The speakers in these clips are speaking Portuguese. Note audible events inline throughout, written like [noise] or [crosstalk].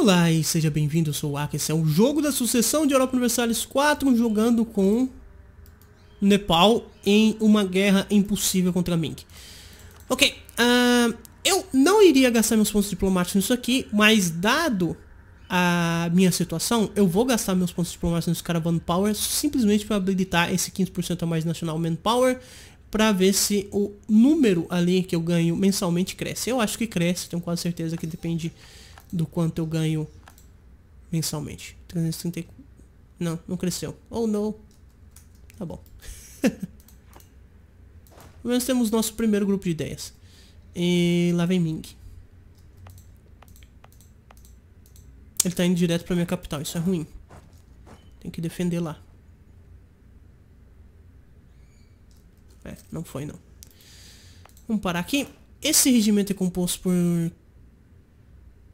Olá e seja bem-vindo, eu sou o Aki, esse é o jogo da sucessão de Europa Universalis 4 jogando com Nepal em uma guerra impossível contra Ming. Ok, uh, eu não iria gastar meus pontos diplomáticos nisso aqui, mas dado a minha situação, eu vou gastar meus pontos diplomáticos nesse Caravan Power simplesmente para habilitar esse 15% a mais nacional Manpower para ver se o número ali que eu ganho mensalmente cresce. Eu acho que cresce, tenho quase certeza que depende do quanto eu ganho mensalmente. 334. Não, não cresceu. Oh não. Tá bom. Pelo menos [laughs] temos nosso primeiro grupo de ideias. E lá vem Ming. Ele tá indo direto pra minha capital, isso é ruim. Tem que defender lá. É, não foi não. Vamos parar aqui. Esse regimento é composto por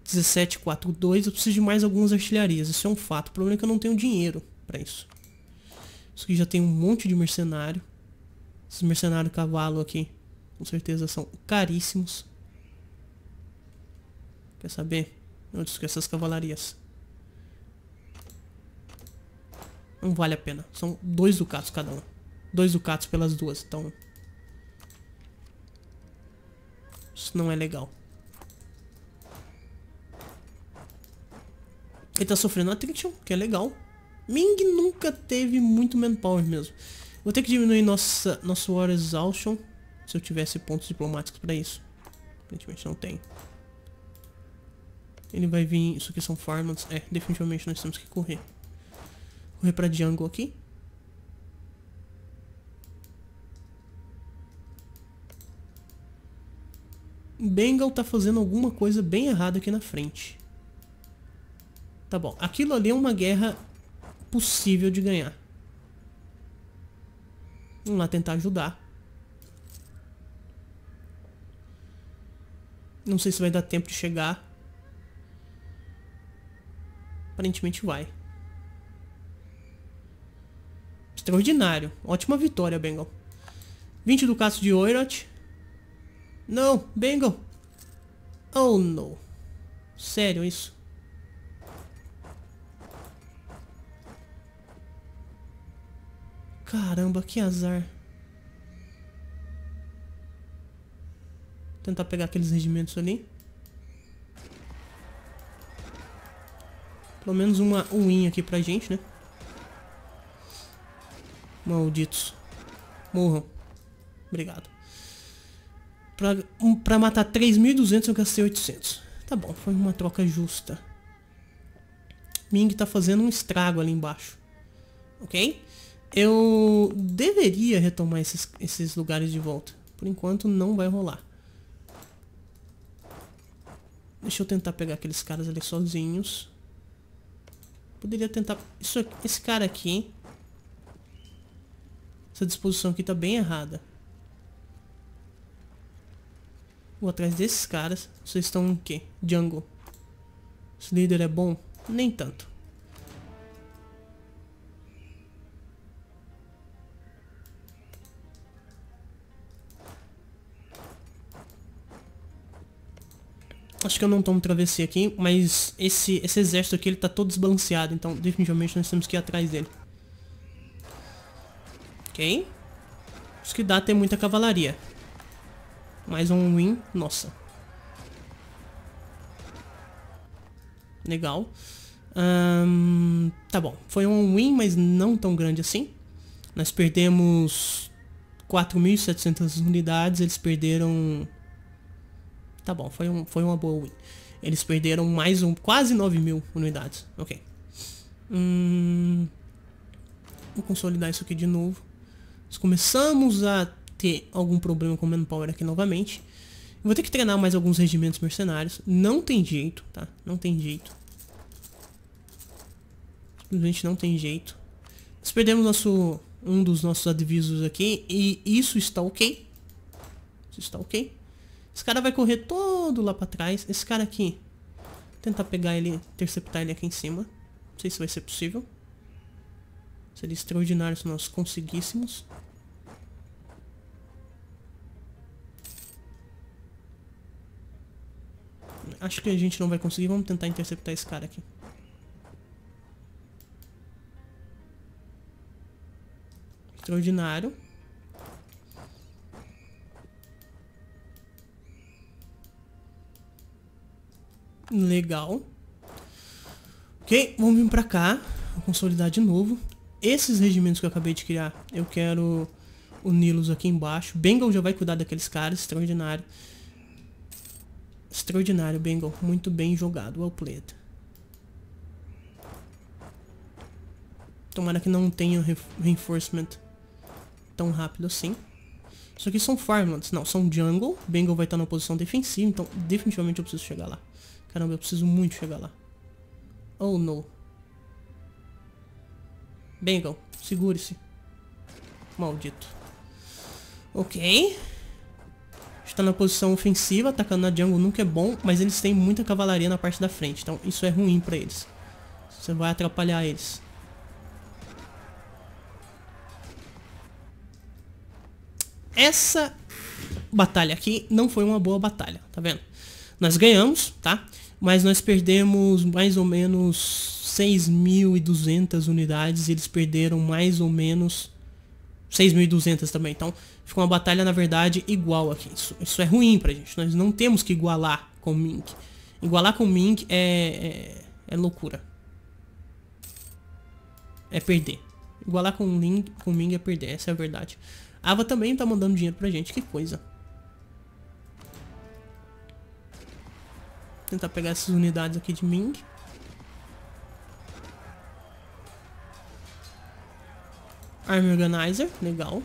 1742, eu preciso de mais algumas artilharias, isso é um fato. O problema é que eu não tenho dinheiro para isso. Isso aqui já tem um monte de mercenário. Esses mercenários cavalo aqui, com certeza são caríssimos. Quer saber? Não esqueça essas cavalarias? Não vale a pena. São dois ducatos cada um. Dois ducatos pelas duas, então... Isso não é legal. Ele tá sofrendo attrition, que é legal. Ming nunca teve muito manpower mesmo. Vou ter que diminuir nossa, nosso War Exhaustion se eu tivesse pontos diplomáticos pra isso. Aparentemente não tem. Ele vai vir... Isso aqui são farmlands. É, definitivamente nós temos que correr. Correr pra jungle aqui. Bengal tá fazendo alguma coisa bem errada aqui na frente. Tá bom, aquilo ali é uma guerra possível de ganhar. Vamos lá tentar ajudar. Não sei se vai dar tempo de chegar. Aparentemente vai. Extraordinário. Ótima vitória, Bengal. 20 do caso de Oirot. Não, Bengal. Oh, não. Sério isso? Caramba, que azar. Tentar pegar aqueles regimentos ali. Pelo menos uma win aqui pra gente, né? Malditos. Morram. Obrigado. Pra, um, pra matar 3.200 eu gastei 800. Tá bom, foi uma troca justa. Ming tá fazendo um estrago ali embaixo. Ok? Eu deveria retomar esses, esses lugares de volta. Por enquanto não vai rolar. Deixa eu tentar pegar aqueles caras ali sozinhos. Poderia tentar... Isso, esse cara aqui... Essa disposição aqui tá bem errada. Vou atrás desses caras. Vocês estão em quê? Jungle. Esse líder é bom? Nem tanto. acho que eu não tomo travessia aqui, mas esse, esse exército aqui ele tá todo desbalanceado, então definitivamente nós temos que ir atrás dele. Ok. Isso que dá ter muita cavalaria. Mais um win. Nossa. Legal. tá bom. Foi um win, mas não tão grande assim. Nós perdemos 4.700 unidades. Eles perderam Tá bom, foi, um, foi uma boa win. Eles perderam mais um, quase 9 mil unidades. Ok. Hum, vou consolidar isso aqui de novo. Nós começamos a ter algum problema com o Manpower aqui novamente. vou ter que treinar mais alguns regimentos mercenários. Não tem jeito, tá? Não tem jeito. Simplesmente não tem jeito. Nós perdemos nosso, um dos nossos advisos aqui e isso está ok. Isso está ok. Esse cara vai correr todo lá pra trás. Esse cara aqui. Tentar pegar ele, interceptar ele aqui em cima. Não sei se vai ser possível. Seria extraordinário se nós conseguíssemos. Acho que a gente não vai conseguir. Vamos tentar interceptar esse cara aqui. Extraordinário. Legal. Ok, vamos vir pra cá. Vou consolidar de novo. Esses regimentos que eu acabei de criar, eu quero uni-los aqui embaixo. Bengal já vai cuidar daqueles caras, extraordinário. Extraordinário, Bengal. Muito bem jogado, well played. Tomara que não tenha reinforcement tão rápido assim. Isso aqui são farmlands. Não, são jungle. Bengal vai estar na posição defensiva, então definitivamente eu preciso chegar lá. Caramba, eu preciso muito chegar lá. Oh, não. Bengal, segure-se. Maldito. Ok. Está na posição ofensiva, atacando na jungle nunca é bom, mas eles têm muita cavalaria na parte da frente, então isso é ruim pra eles. Você vai atrapalhar eles. Essa batalha aqui não foi uma boa batalha, tá vendo? Nós ganhamos, tá? mas nós perdemos mais ou menos 6.200 unidades, eles perderam mais ou menos 6.200 também. Então, ficou uma batalha, na verdade, igual aqui. Isso, isso é ruim pra gente. Nós não temos que igualar com o Mink. Igualar com o Mink é, é, é loucura. É perder. Igualar com o, Link, com o Ming é perder, essa é a verdade. A Ava também tá mandando dinheiro pra gente, que coisa. Tentar pegar essas unidades aqui de Ming. Arm Organizer, legal.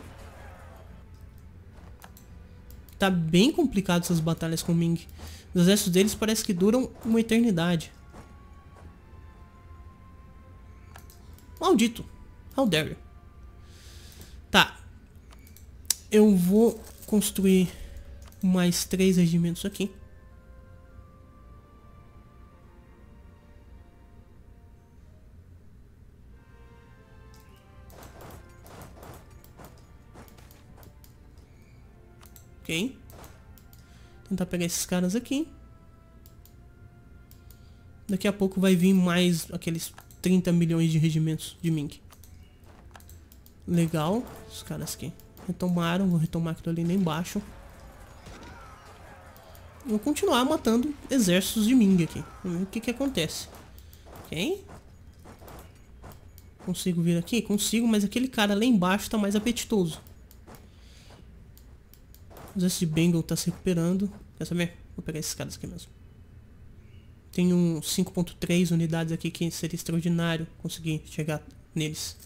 Tá bem complicado essas batalhas com o Ming. Os exércitos deles parece que duram uma eternidade. Maldito. How dare you. Tá. Eu vou construir mais três regimentos aqui. Ok. Tentar pegar esses caras aqui. Daqui a pouco vai vir mais aqueles 30 milhões de regimentos de Mink. Legal. Os caras aqui retomaram. Vou retomar aquilo ali nem embaixo. Vou continuar matando exércitos de Ming aqui. Vamos ver o que que acontece. Ok? Consigo vir aqui? Consigo, mas aquele cara lá embaixo tá mais apetitoso. Os esse Bengal tá se recuperando. Quer saber? Vou pegar esses caras aqui mesmo. Tem um 5.3 unidades aqui que seria extraordinário conseguir chegar neles.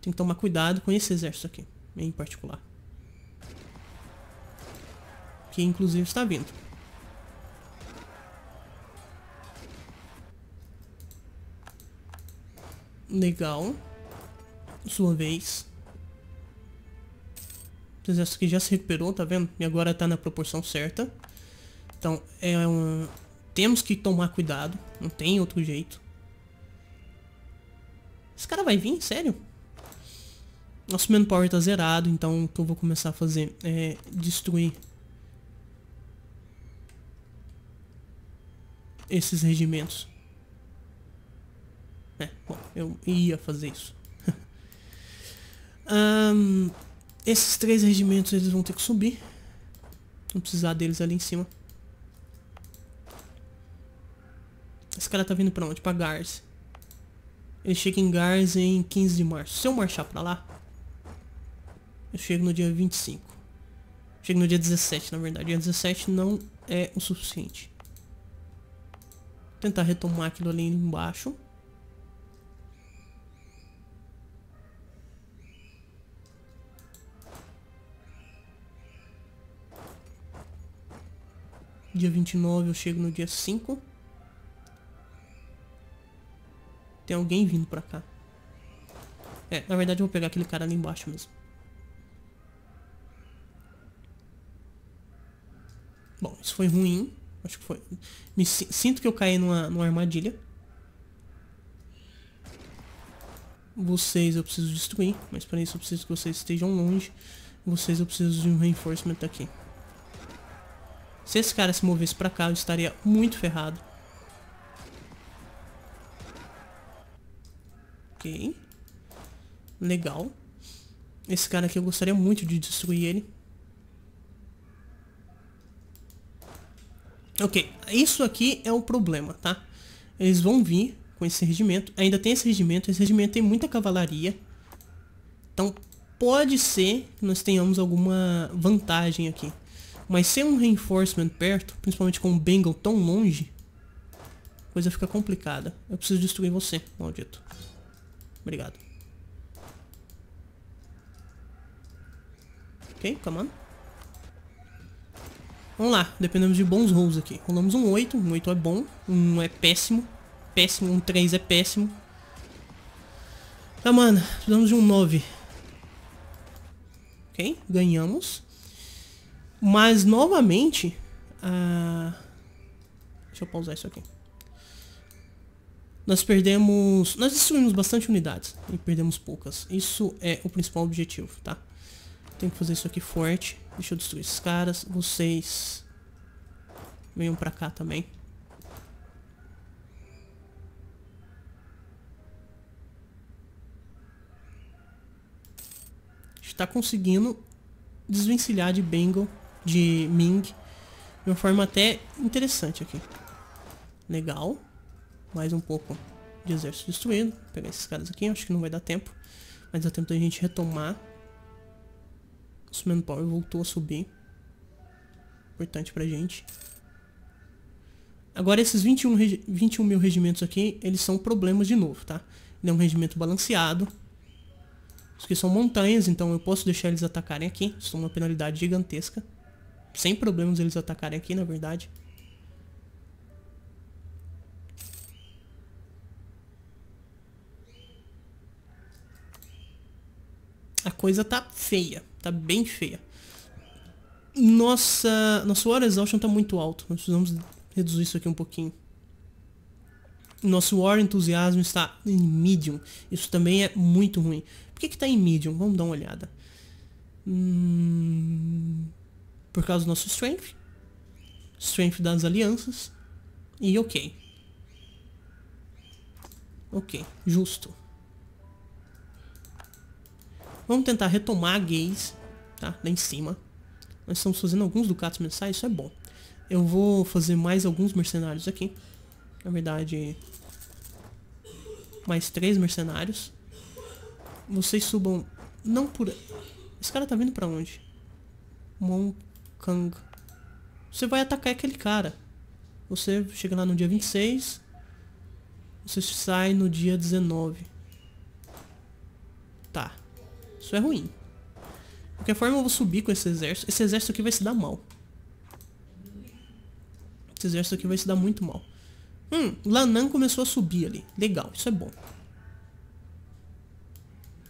Tem que tomar cuidado com esse exército aqui, em particular. Que inclusive está vindo. Legal. Sua vez. Essa aqui já se recuperou, tá vendo? E agora tá na proporção certa. Então, é um... temos que tomar cuidado. Não tem outro jeito. Esse cara vai vir? Sério? Nosso manpower tá zerado, então o que eu vou começar a fazer é destruir esses regimentos. É, bom, eu ia fazer isso. um, [laughs] Esses três regimentos eles vão ter que subir. Não precisar deles ali em cima. Esse cara tá vindo pra onde? Pra Garz. Ele chega em Garz em 15 de março. Se eu marchar pra lá, eu chego no dia 25. Chego no dia 17, na verdade. Dia 17 não é o suficiente. Vou tentar retomar aquilo ali embaixo. Dia 29 eu chego no dia 5. Tem alguém vindo pra cá. É, na verdade eu vou pegar aquele cara ali embaixo mesmo. Bom, isso foi ruim. Acho que foi. Me sinto que eu caí numa, numa armadilha. Vocês eu preciso destruir, mas para isso eu preciso que vocês estejam longe. Vocês eu preciso de um reinforcement aqui. Se esse cara se movesse pra cá, eu estaria muito ferrado. Ok. Legal. Esse cara aqui eu gostaria muito de destruir ele. Ok, isso aqui é o problema, tá? Eles vão vir com esse regimento. Ainda tem esse regimento. Esse regimento tem muita cavalaria. Então pode ser que nós tenhamos alguma vantagem aqui. Mas sem um reinforcement perto, principalmente com um Bengal tão longe, a coisa fica complicada. Eu preciso destruir você, maldito. Obrigado. Ok, come on. Vamos lá, dependemos de bons rolls aqui. Rolamos um 8, um 8 é bom, um é péssimo. Péssimo, um 3 é péssimo. Tá, mano, precisamos de um 9. Ok, ganhamos. Mas, novamente. Uh... Deixa eu pausar isso aqui. Nós perdemos. Nós destruímos bastante unidades e perdemos poucas. Isso é o principal objetivo, tá? Tem que fazer isso aqui forte. Deixa eu destruir esses caras. Vocês. Venham pra cá também. está conseguindo desvencilhar de Bengal de Ming de uma forma até interessante aqui. Legal. Mais um pouco de exército destruído. Vou pegar esses caras aqui, acho que não vai dar tempo. Mas dá tempo da gente retomar. Nosso manpower voltou a subir. Importante pra gente. Agora esses 21, 21 mil regimentos aqui, eles são problemas de novo, tá? Ele é um regimento balanceado. os que são montanhas, então eu posso deixar eles atacarem aqui. Isso é uma penalidade gigantesca sem problemas eles atacarem aqui, na verdade. A coisa tá feia, tá bem feia. Nossa, nosso War Exhaustion tá muito alto, nós precisamos reduzir isso aqui um pouquinho. Nosso War Entusiasmo está em Medium, isso também é muito ruim. Por que que tá em Medium? Vamos dar uma olhada. Hum por causa do nosso strength, strength das alianças e ok. Ok, justo. Vamos tentar retomar a gaze, tá? Lá em cima. Nós estamos fazendo alguns ducatos mensais, isso é bom. Eu vou fazer mais alguns mercenários aqui. Na verdade, mais três mercenários. Vocês subam não por... Esse cara tá vindo pra onde? Kang. Você vai atacar aquele cara. Você chega lá no dia 26. Você sai no dia 19. Tá. Isso é ruim. De qualquer forma, eu vou subir com esse exército. Esse exército aqui vai se dar mal. Esse exército aqui vai se dar muito mal. Hum, Lanan começou a subir ali. Legal, isso é bom.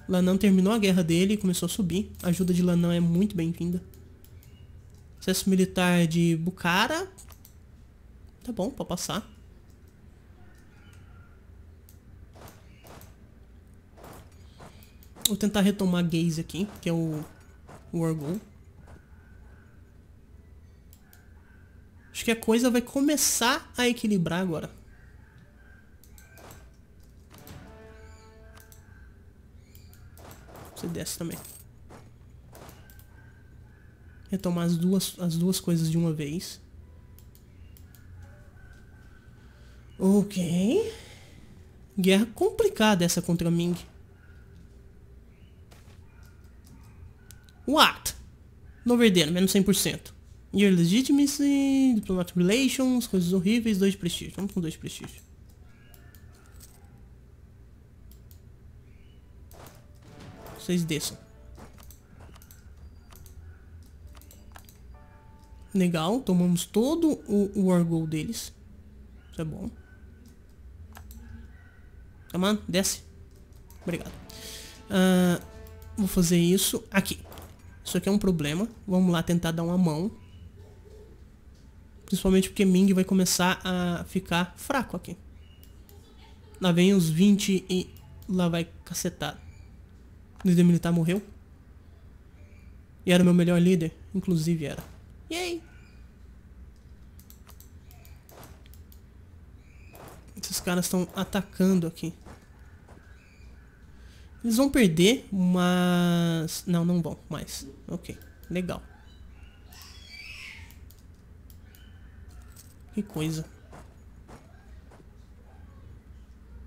Lanan terminou a guerra dele e começou a subir. A ajuda de Lanan é muito bem-vinda. Exército militar de Bucara. Tá bom, pode passar. Vou tentar retomar Gaze aqui, que é o Wargol. Acho que a coisa vai começar a equilibrar agora. Você desce também tomar as duas, as duas coisas de uma vez. Ok. Guerra complicada essa contra Ming. What? No verdadeiro, menos 100%. Your Legitimacy, Diplomatic Relations, coisas horríveis, 2 de prestígio. Vamos com 2 de prestígio. Vocês desçam. Legal, tomamos todo o, o Orgul deles. Isso tá é bom. Tá, mano? Desce. Obrigado. Uh, vou fazer isso aqui. Isso aqui é um problema. Vamos lá tentar dar uma mão. Principalmente porque Ming vai começar a ficar fraco aqui. Lá vem os 20 e lá vai cacetar. O líder militar tá, morreu. E era o meu melhor líder. Inclusive era. E aí? Esses caras estão atacando aqui. Eles vão perder, mas... Não, não vão mais. Ok, legal. Que coisa.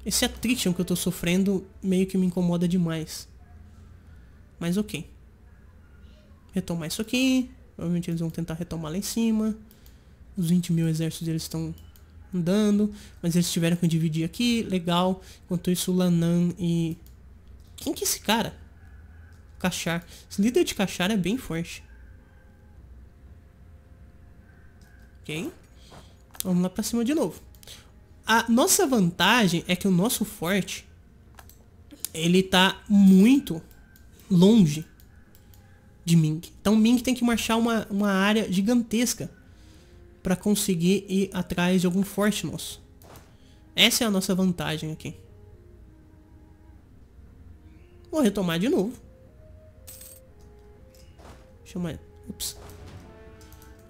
Esse attrition que eu tô sofrendo meio que me incomoda demais. Mas ok. Retomar isso aqui. Provavelmente eles vão tentar retomar lá em cima. Os 20 mil exércitos deles estão andando. Mas eles tiveram que dividir aqui. Legal. Enquanto isso, Lanan e... Quem que é esse cara? Cachar. Esse líder de Cachar é bem forte. Ok. Vamos lá pra cima de novo. A nossa vantagem é que o nosso forte... Ele tá muito longe de Ming. Então Ming tem que marchar uma, uma área gigantesca para conseguir ir atrás de algum forte nosso. Essa é a nossa vantagem aqui. Vou retomar de novo. Chamar... Ups.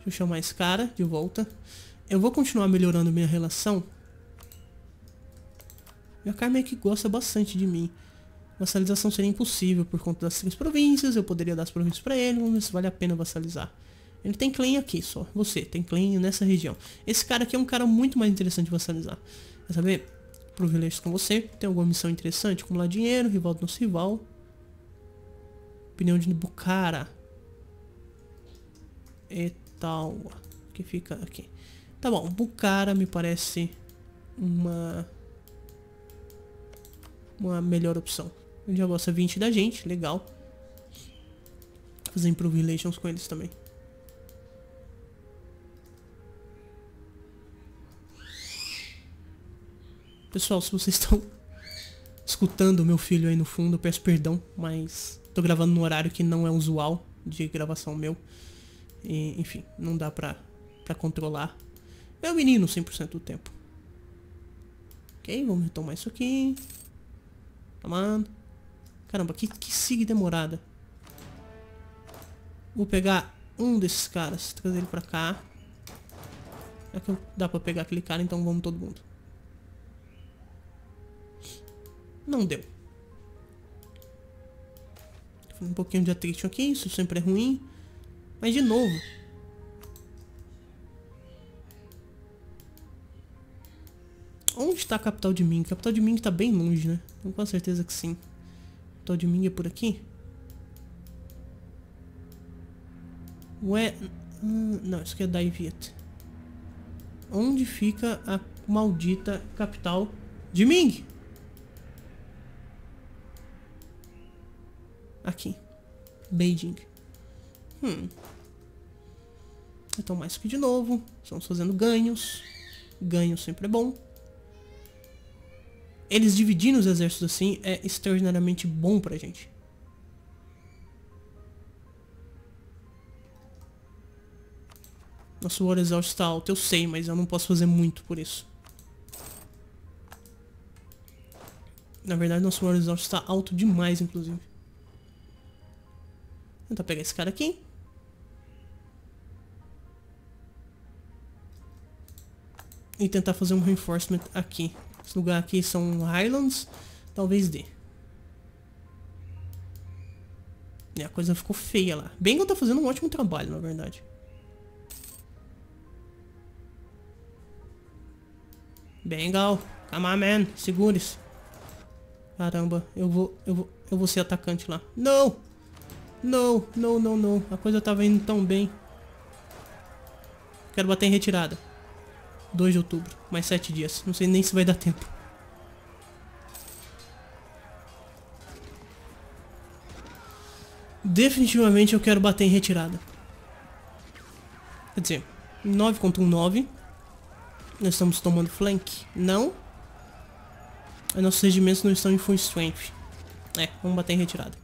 Deixa eu chamar esse cara de volta. Eu vou continuar melhorando minha relação. Meu cara meio que gosta bastante de mim. Vassalização seria impossível por conta das três províncias. Eu poderia dar as províncias para ele. Vamos ver se vale a pena vassalizar. Ele tem claim aqui só. Você tem claim nessa região. Esse cara aqui é um cara muito mais interessante de vassalizar. Quer saber? Privilégios com você. Tem alguma missão interessante? Acumular dinheiro. Rival do nosso rival. Opinião de Bucara. tal Que fica aqui. Tá bom. Bucara me parece uma... Uma melhor opção. Ele já gosta 20 da gente, legal. fazer improve relations com eles também. Pessoal, se vocês estão [laughs] escutando meu filho aí no fundo, eu peço perdão, mas tô gravando num horário que não é usual de gravação meu. E, enfim, não dá pra, pra controlar. É o menino 100% do tempo. Ok, vamos retomar isso aqui. Tá mano? Caramba, que, que sig demorada. Vou pegar um desses caras, trazer ele pra cá. É que dá pra pegar aquele cara, então vamos todo mundo. Não deu. Um pouquinho de attrition aqui, isso sempre é ruim. Mas de novo. Onde está a capital de Ming? A capital de Ming está bem longe, né? com certeza que sim capital de Minha por aqui? Ué... é? não, isso aqui é Daiviet. Onde fica a maldita capital de Ming? Aqui. Beijing. Hum. Então, mais que de novo. Estamos fazendo ganhos. Ganho sempre é bom eles dividindo os exércitos assim é extraordinariamente bom pra gente. Nosso War Exhaust está alto, eu sei, mas eu não posso fazer muito por isso. Na verdade, nosso War Exhaust está alto demais, inclusive. Vou tentar pegar esse cara aqui. E tentar fazer um reinforcement aqui. Esse lugar aqui são Highlands. Talvez dê. E é, a coisa ficou feia lá. Bengal tá fazendo um ótimo trabalho, na verdade. Bengal, come on, man. Segure-se. Caramba, eu vou, eu vou, eu vou ser atacante lá. Não! Não, não, não, não. A coisa tava indo tão bem. Quero bater em retirada. 2 de outubro. Mais 7 dias. Não sei nem se vai dar tempo. Definitivamente eu quero bater em retirada. Quer dizer, 9 contra um 9. Nós estamos tomando flank. Não. Os nossos regimentos não estão em full strength. É, vamos bater em retirada.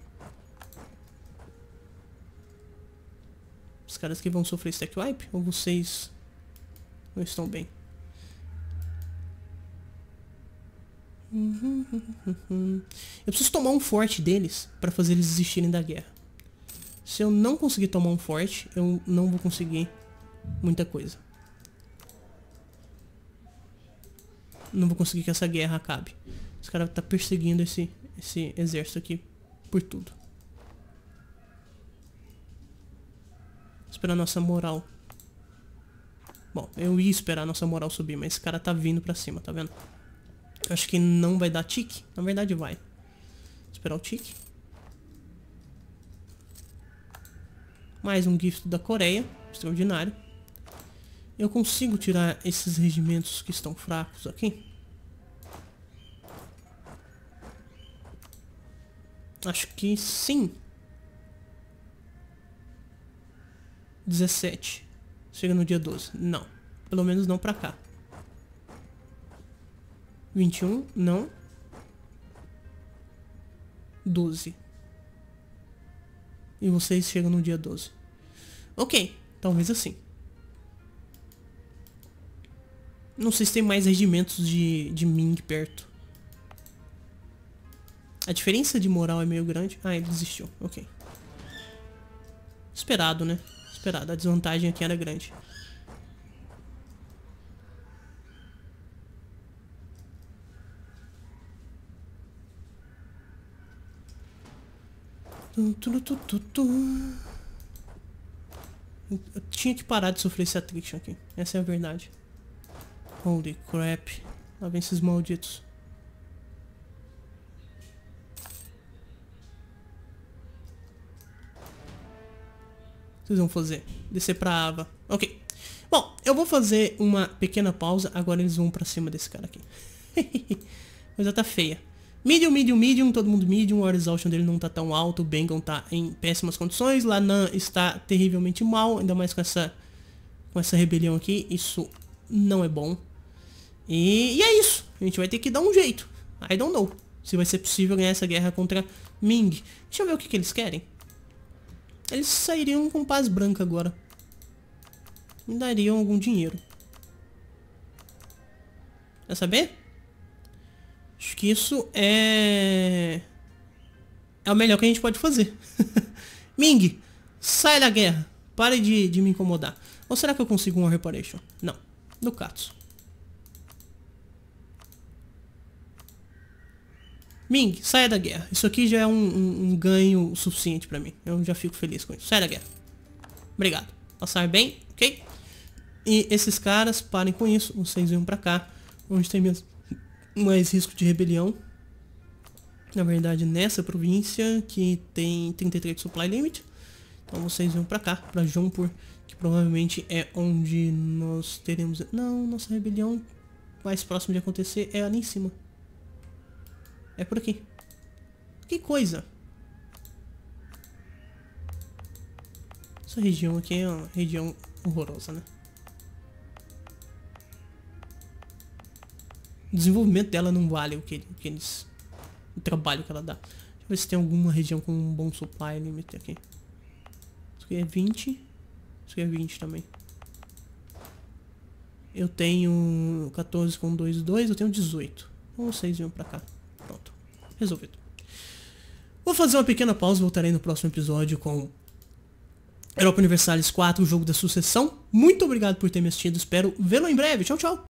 Os caras que vão sofrer stack wipe? Ou vocês não estão bem. Eu preciso tomar um forte deles para fazer eles desistirem da guerra. Se eu não conseguir tomar um forte, eu não vou conseguir muita coisa. Não vou conseguir que essa guerra acabe. Os caras estão tá perseguindo esse, esse exército aqui por tudo. Esperar nossa moral Bom, eu ia esperar nossa moral subir, mas esse cara tá vindo pra cima, tá vendo? acho que não vai dar tique. Na verdade vai. Esperar o tique. Mais um gift da Coreia. Extraordinário. Eu consigo tirar esses regimentos que estão fracos aqui? Acho que sim. 17. Chega no dia 12. Não. Pelo menos não pra cá. 21, não. 12. E vocês chegam no dia 12. Ok, talvez assim. Não sei se tem mais regimentos de, de Ming perto. A diferença de moral é meio grande. Ah, ele desistiu. Ok. Esperado, né? esperado. A desvantagem aqui era grande. Eu tinha que parar de sofrer esse attrition aqui. Essa é a verdade. Holy crap. Lá vem esses malditos. vocês vão fazer? Descer pra Ava, Ok. Bom, eu vou fazer uma pequena pausa. Agora eles vão pra cima desse cara aqui. Mas [laughs] já tá feia. Medium, medium, medium, todo mundo medium, o exhaustion dele não tá tão alto, o Bengon tá em péssimas condições, Lanan está terrivelmente mal, ainda mais com essa, com essa rebelião aqui, isso não é bom. E, e é isso, a gente vai ter que dar um jeito, I don't know, se vai ser possível ganhar essa guerra contra Ming. Deixa eu ver o que, que eles querem. Eles sairiam com paz branca agora. Me dariam algum dinheiro. Quer saber? Acho que isso é... É o melhor que a gente pode fazer. [laughs] Ming, sai da guerra. Pare de, de me incomodar. Ou será que eu consigo uma reparation? Não. Ducatos. Ming, saia da guerra. Isso aqui já é um, um, um ganho suficiente pra mim. Eu já fico feliz com isso. Saia da guerra. Obrigado. Passar bem, ok? E esses caras, parem com isso. Vocês vão pra cá. Onde tem menos, mais risco de rebelião. Na verdade, nessa província que tem 33 de supply limit. Então vocês vão pra cá, pra Jompur, que provavelmente é onde nós teremos... Não, nossa rebelião mais próxima de acontecer é ali em cima. É por aqui. Que coisa. Essa região aqui é uma região horrorosa, né? O desenvolvimento dela não vale o que, o que eles... O trabalho que ela dá. Deixa eu ver se tem alguma região com um bom supply limit aqui. Isso aqui é 20. Isso aqui é 20 também. Eu tenho 14 com 2, 2. Eu tenho 18. Então vocês vêm pra cá resolvido. Vou fazer uma pequena pausa, voltarei no próximo episódio com Europa Universalis 4, o jogo da sucessão. Muito obrigado por ter me assistido, espero vê-lo em breve. Tchau, tchau!